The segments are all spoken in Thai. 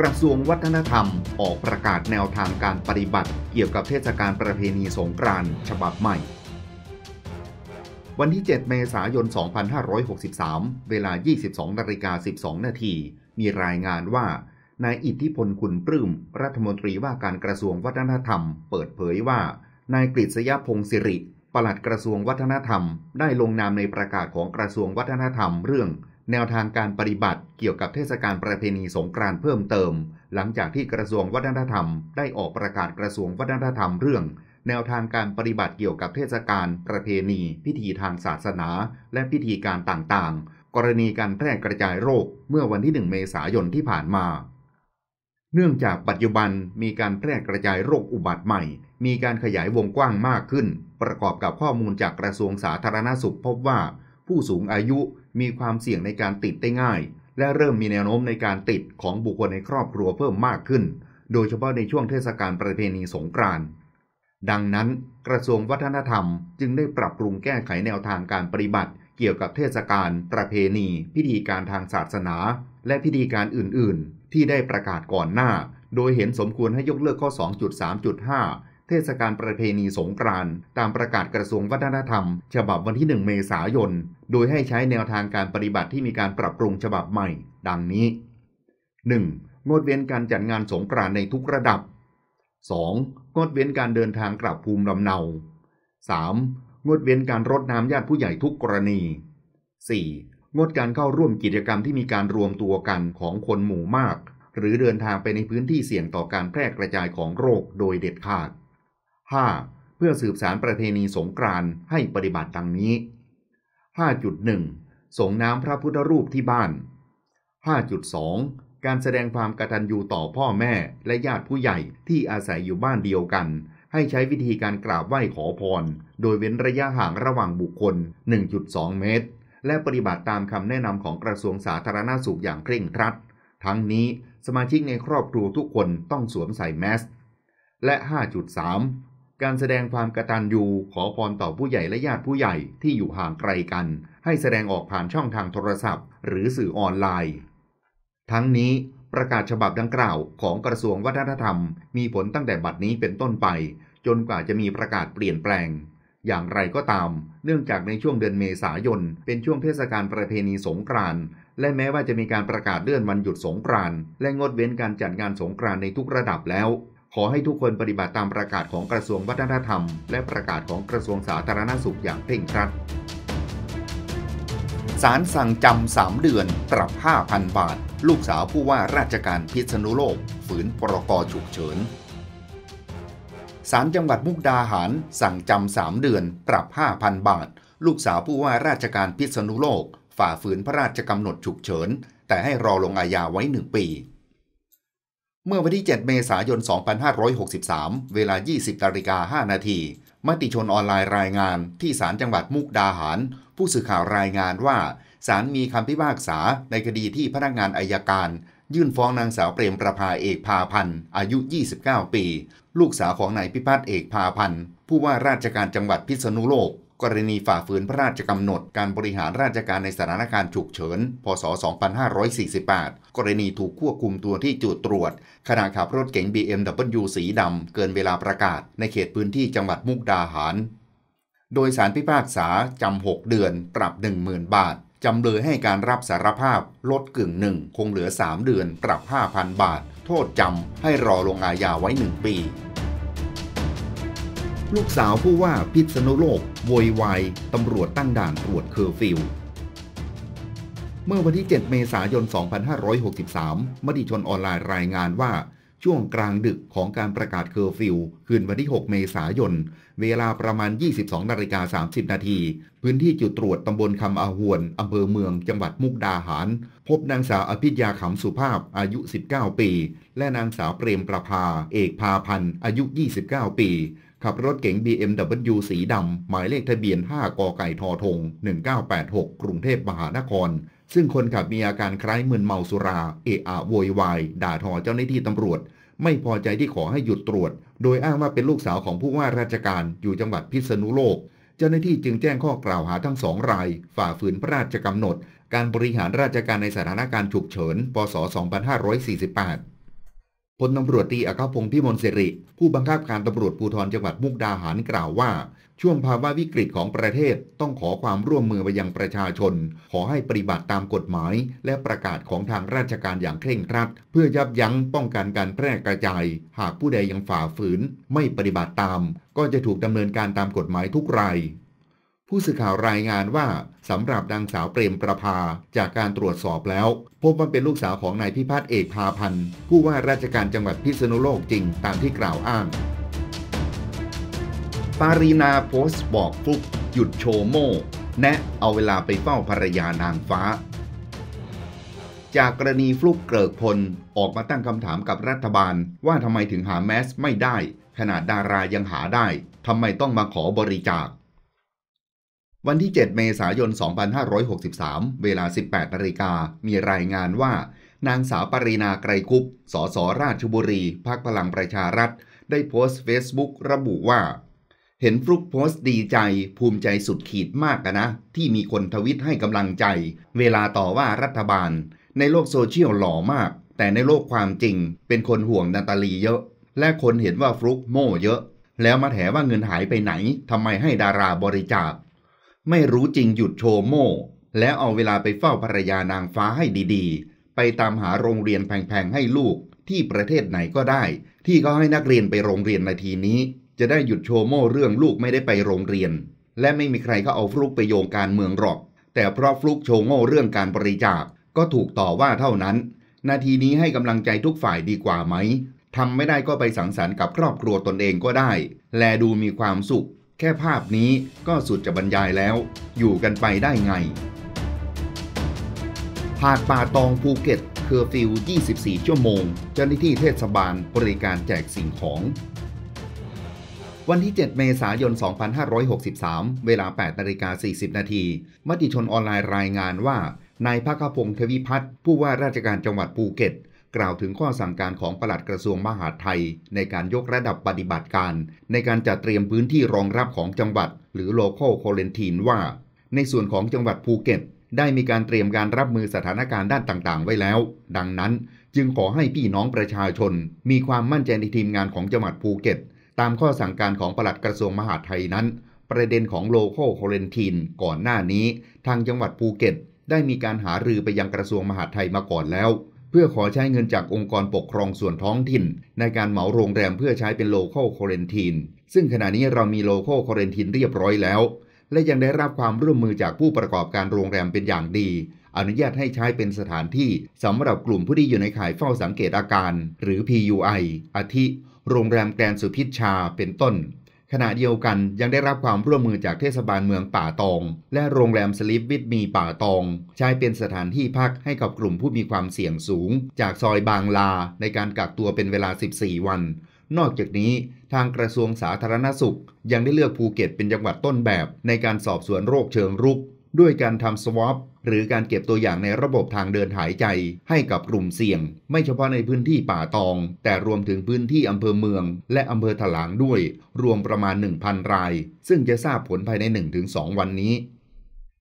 กระทรวงวัฒนธรรมออกประกาศแนวทางการปฏิบัติเกี่ยวกับเทศกาลประเพณีสงกรานต์ฉบับใหม่ วันที่ 7 เมษายน 2563 เวลา 22นาฬิกา12นาที มีรายงานว่า นายอิทธิพลคุณปลื้มรัฐมนตรีว่าการกระทรวงวัฒนธรรม เปิดเผยว่า นายกฤษยพงศิริ ปลัดกระทรวงวัฒนธรรม ได้ลงนามในประกาศของกระทรวงวัฒนธรรมเรื่องแนวทางการปฏิบัติเกี่ยวกับเทศกาลประเพณีสงกรานต์เพิ่มเติม หลังจากที่กระทรวงวัฒนธรรม ได้ออกประกาศกระทรวงวัฒนธรรมเรื่อง แนวทางการปฏิบัติเกี่ยวกับเทศกาลประเพณี พิธีทางศาสนา และพิธีการต่างๆ กรณีการแพร่กระจายโรคเมื่อวันที่1เมษายนที่ผ่านมา เนื่องจากปัจจุบันมีการแพร่กระจายโรคอุบัติใหม่ มีการขยายวงกว้างมากขึ้น ประกอบกับข้อมูลจากกระทรวงสาธารณสุขพบว่าผู้สูงอายุมีความเสี่ยงในการติดได้ง่าย และเริ่มมีแนวโน้มในการติดของบุคคลในครอบครัวเพิ่มมากขึ้น โดยเฉพาะในช่วงเทศกาลประเพณีสงกรานต์ดังนั้นกระทรวงวัฒนธรรมจึงได้ปรับปรุงแก้ไขแนวทางการปฏิบัติเกี่ยวกับเทศกาลประเพณี พิธีการทางศาสนา และพิธีการอื่นๆ ที่ได้ประกาศก่อนหน้า โดยเห็นสมควรให้ยกเลิกข้อ 2.3.5เทศกาลประเพณีสงกรานต์ตามประกาศกระทรวงวัฒนธรรม ฉบับวันที่1เมษายน โดยให้ใช้แนวทางการปฏิบัติที่มีการปรับปรุงฉบับใหม่ ดังนี้ 1. งดเว้นการจัดงานสงกรานต์ในทุกระดับ 2. งดเว้นการเดินทางกลับภูมิลำเนา 3. งดเว้นการรดน้ำญาติผู้ใหญ่ทุกกรณี 4. งดการเข้าร่วมกิจกรรมที่มีการรวมตัวกันของคนหมู่มาก หรือเดินทางไปในพื้นที่เสี่ยงต่อการแพร่กระจายของโรคโดยเด็ดขาด 5. เพื่อสืบสารประเพณีสงกรานต์ให้ปฏิบัติดังนี้5.1สงน้ำพระพุทธรูปที่บ้าน5.2การแสดงความกตัญญูต่อพ่อแม่และญาติผู้ใหญ่ที่อาศัยอยู่บ้านเดียวกัน ให้ใช้วิธีการกราบไหว้ขอพร โดยเว้นระยะห่างระหว่างบุคคล 1.2 เมตร และปฏิบัติตามคำแนะนำของกระทรวงสาธารณาสุขอย่างเคร่งครัด ทั้งนี้สมาชิกในครอบครัวทุกคนต้องสวมใส่แมส และ5.3การแสดงความกตัญญูขอพรต่อผู้ใหญ่และญาติผู้ใหญ่ที่อยู่ห่างไกลกัน ให้แสดงออกผ่านช่องทางโทรศัพท์ หรือสื่อออนไลน์ ทั้งนี้ประกาศฉบับดังกล่าว ของกระทรวงวัฒนธรรมมีผลตั้งแต่บัดนี้เป็นต้นไป จนกว่าจะมีประกาศเปลี่ยนแปลง อย่างไรก็ตาม เนื่องจากในช่วงเดือนเมษายน เป็นช่วงเทศกาลประเพณีสงกรานต์และแม้ว่าจะมีการประกาศเลื่อนวันหยุดสงกรานต์และงดเว้นการจัดงานสงกรานต์ในทุกระดับแล้วขอให้ทุกคนปฏิบัติตามประกาศของกระทรวงวัฒนธรรม และประกาศของกระทรวงสาธารณสุขอย่างเคร่งครัด ศาลสั่งจำสามเดือนปรับ 5,000 บาท ลูกสาวผู้ว่าราชการพิษณุโลก ฝืนปรกฉุกเฉิน ศาลจังหวัดมุกดาหาร สั่งจำสามเดือนปรับ 5,000 บาท ลูกสาวผู้ว่าราชการพิษณุโลก ฝ่าฝืนพระราชกำหนดฉุกเฉินแต่ให้รอลงอาญาไว้หนึ่งปีเมื่อวันที่ 7 เมษายน 2563 เวลา 20นาฬิกา5นาทีมติชนออนไลน์รายงาน ที่ศาลจังหวัดมุกดาหาร ผู้สื่อข่าวรายงานว่า ศาลมีคำพิพากษาในคดีที่พนักงานอายการ ยื่นฟ้องนางสาวเปรมประภาเอกพาพันธ์อายุ 29 ปี ลูกสาวของนายพิพัฒน์เอกพาพันธ์ผู้ว่าราชการจังหวัดพิษณุโลกกรณีฝ่าฝืนพระราชกำหนดการบริหารราชการในสถานการณ์ฉุกเฉิน พศ 2548 กรณีถูกควบคุมตัวที่จุดตรวจขณะขับรถเก๋ง BMW สีดำเกินเวลาประกาศ ในเขตพื้นที่จังหวัดมุกดาหาร โดยสารพิพากษาจำ 6 เดือน ปรับ 10,000 บาทจำเลยให้การรับสารภาพลดกึ่งหนึ่งคงเหลือ 3 เดือนปรับ 5,000 บาท โทษจำให้รอลงอาญาไว้ 1 ปีลูกสาวผู้ว่าพิษณุโลก โวยวายตำรวจตั้งด่านตรวจเคอร์ฟิวเมื่อวันที่ 7 เมษายน 2563มติชนออนไลน์รายงานว่า ช่วงกลางดึกของการประกาศเคอร์ฟิวคืนวันที่ 6 เมษายน เวลาประมาณ 22นาฬิกา30 นาที พื้นที่จุดตรวจตำบลคำอาหวน อำเภอเมืองจังหวัดมุกดาหาร พบนางสาวอภิญญาขำสุภาพอายุ 19 ปี และนางสาวเปรมประภาเอกพาพันธ์อายุ 29 ปีขับรถเก๋ง BMW สีดำ หมายเลขทะเบียน 5กไก่ทอทง 1986 กรุงเทพมหานคร ซึ่งคนขับมีอาการคล้ายมึนเมาสุรา เอะอะโวยวาย ด่าทอเจ้าหน้าที่ตำรวจ ไม่พอใจที่ขอให้หยุดตรวจ โดยอ้างว่าเป็นลูกสาวของผู้ว่าราชการอยู่จังหวัดพิษณุโลก เจ้าหน้าที่จึงแจ้งข้อกล่าวหาทั้งสองรายฝ่าฝืนพระราชกำหนด การบริหารราชการในสถานการณ์ฉุกเฉินปศ2548พลตำรวจตีอาคาพงพิมลสิริ ผู้บังคับการตำรวจภูธรจังหวัดมุกดาหารกล่าวว่า ช่วงภาวะวิกฤตของประเทศต้องขอความร่วมมือไปยังประชาชน ขอให้ปฏิบัติตามกฎหมาย และประกาศของทางราชการอย่างเคร่งครัด เพื่อยับยั้งป้องกันการแพร่กระจาย หากผู้ใดยังฝ่าฝืนไม่ปฏิบัติตาม ก็จะถูกดำเนินการตามกฎหมายทุกรายผู้สื่อข่าวรายงานว่า สำหรับนางสาวเปรมประภาจากการตรวจสอบแล้ว พบว่าเป็นลูกสาวของนายพิพัฒน์เอกพาพันธ์ ผู้ว่าราชการจังหวัดพิษณุโลกจริงตามที่กล่าวอ้าง ปารีนาโพสต์บอกฟุก หยุดโชโมแนะเอาเวลาไปเฝ้าภรรยานางฟ้า จากกรณีฟลุกเกริกพลออกมาตั้งคำถามกับรัฐบาล ว่าทำไมถึงหาแมสไม่ได้ ขนาดดารายังหาได้ทำไมต้องมาขอบริจาควันที่7เมษายน 2563 เวลา 18นาฬิกา มีรายงานว่า นางสาวปรีนาไกรคุปสสราชบุรีพักพลังประชารัฐ ได้โพสต์เฟซบุ๊กระบุว่า เห็นฟลุกโพสต์ดีใจภูมิใจสุดขีดมากนะ ที่มีคนทวิตให้กำลังใจ เวลาต่อว่ารัฐบาล ในโลกโซเชียลหล่อมาก แต่ในโลกความจริงเป็นคนห่วงนาตาลีเยอะ และคนเห็นว่าฟลุกโม่เยอะ แล้วมาแถว่าเงินหายไปไหนทำไมให้ดาราบริจาคไม่รู้จริงหยุดโชโม่ แล้วเอาเวลาไปเฝ้าภรรยานางฟ้าให้ดีๆ ไปตามหาโรงเรียนแพงๆให้ลูกที่ประเทศไหนก็ได้ ที่เขาให้นักเรียนไปโรงเรียนในทีนี้ จะได้หยุดโชโม่เรื่องลูกไม่ได้ไปโรงเรียน และไม่มีใครก็เอาฟลุกไปโยงการเมืองหรอก แต่เพราะฟลุกโชโง่เรื่องการบริจาคก็ถูกต่อว่าเท่านั้น นาทีนี้ให้กำลังใจทุกฝ่ายดีกว่าไหมทำไม่ได้ก็ไปสังสรรค์กับครอบครัวตนเองก็ได้ แลดูมีความสุขแค่ภาพนี้ก็สุดจะบรรยายแล้วอยู่กันไปได้ไงหาดป่าตองภูเก็ต เคอร์ฟิว24 ชั่วโมงเจ้าหน้าที่เทศบาลบริการแจกสิ่งของ วันที่ 7 เมษายน 2563 เวลา8นาฬิกา40 นาทีมติชนออนไลน์รายงานว่านายภคพงศ์เทวิพัฒน์ผู้ว่าราชการจังหวัดภูเก็ตกล่าวถึงข้อสั่งการของปลัดกระทรวงมหาดไทย ในการยกระดับปฏิบัติการ ในการจัดเตรียมพื้นที่รองรับของจังหวัดหรือ local quarantine ว่า ในส่วนของจังหวัดภูเก็ต ได้มีการเตรียมการรับมือสถานการณ์ด้านต่างๆ ไว้แล้ว ดังนั้นจึงขอให้พี่น้องประชาชน มีความมั่นใจในทีมงานของจังหวัดภูเก็ต ตามข้อสั่งการของปลัดกระทรวงมหาดไทยนั้น ประเด็นของโลโก้โคเลนทีนก่อนหน้านี้ทางจังหวัดภูเก็ต ได้มีการหารือไปยังกระทรวงมหาดไทยมาก่อนแล้วพื่อขอใช้เงินจากองค์กรปกครองส่วนท้องถิ่น ในการเหมาโรงแรมเพื่อใช้เป็นโลเคอลควอเรนทีนซึ่งขณะนี้เรามีโลเคอลควอเรนทีนเรียบร้อยแล้ว และยังได้รับความร่วมมือจากผู้ประกอบการโรงแรมเป็นอย่างดี อนุญาตให้ใช้เป็นสถานที่สำหรับกลุ่มผู้ที่อยู่ในข่ายเฝ้าสังเกตอาการ หรือ PUI อาทิ โรงแรมแกรนสุพิชชาเป็นต้นขณะเดียวกันยังได้รับความร่วมมือจากเทศบาลเมืองป่าตอง และโรงแรมสลิปวิทมีป่าตอง ใช้เป็นสถานที่พักให้กับกลุ่มผู้มีความเสี่ยงสูง จากซอยบางลาในการกักตัวเป็นเวลา 14 วัน นอกจากนี้ทางกระทรวงสาธารณสุขยังได้เลือกภูเก็ตเป็นจังหวัดต้นแบบ ในการสอบสวนโรคเชิงรุกด้วยการทำสวอปหรือการเก็บตัวอย่างในระบบทางเดินหายใจ ให้กับกลุ่มเสี่ยง ไม่เฉพาะในพื้นที่ป่าตอง แต่รวมถึงพื้นที่อำเภอเมือง และอำเภอถลางด้วย รวมประมาณ 1,000 ราย ซึ่งจะทราบผลภายใน 1-2 วันนี้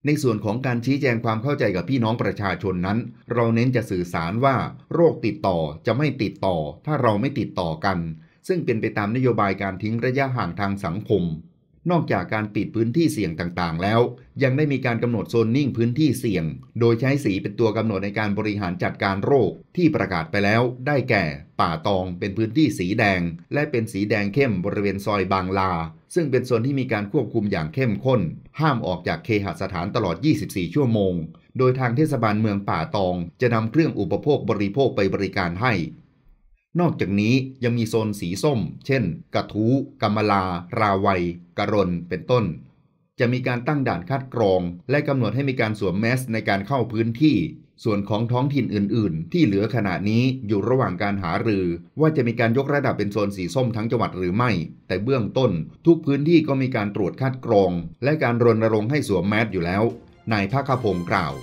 ในส่วนของการชี้แจงความเข้าใจกับพี่น้องประชาชนนั้น เราเน้นจะสื่อสารว่า โรคติดต่อจะไม่ติดต่อถ้าเราไม่ติดต่อกัน ซึ่งเป็นไปตามนโยบายการทิ้งระยะห่างทางสังคมนอกจากการปิดพื้นที่เสี่ยงต่างๆ แล้ว ยังได้มีการกำหนดโซนนิ่งพื้นที่เสี่ยง โดยใช้สีเป็นตัวกำหนดในการบริหารจัดการโรค ที่ประกาศไปแล้วได้แก่ ป่าตองเป็นพื้นที่สีแดงและเป็นสีแดงเข้มบริเวณซอยบางลา ซึ่งเป็นโซนที่มีการควบคุมอย่างเข้มข้น ห้ามออกจากเคหสถานตลอด 24 ชั่วโมง โดยทางเทศบาลเมืองป่าตอง จะนำเครื่องอุปโภคบริโภคไปบริการให้นอกจากนี้ยังมีโซนสีส้มเช่นกระทูกรมลา ราวัยกรนเป็นต้น จะมีการตั้งด่านคัดกรอง และกำหนดให้มีการสวมแมสในการเข้าพื้นที่ส่วนของท้องถิ่นอื่น ๆ ที่เหลือขณะนี้อยู่ระหว่างการหารือ ว่าจะมีการยกระดับเป็นโซนสีส้มทั้งจังหวัดหรือไม่ แต่เบื้องต้น ทุกพื้นที่ก็มีการตรวจคัดกรอง และการรณรงค์ให้สวมแมสอยู่แล้วนายภาคพงศ์กล่าว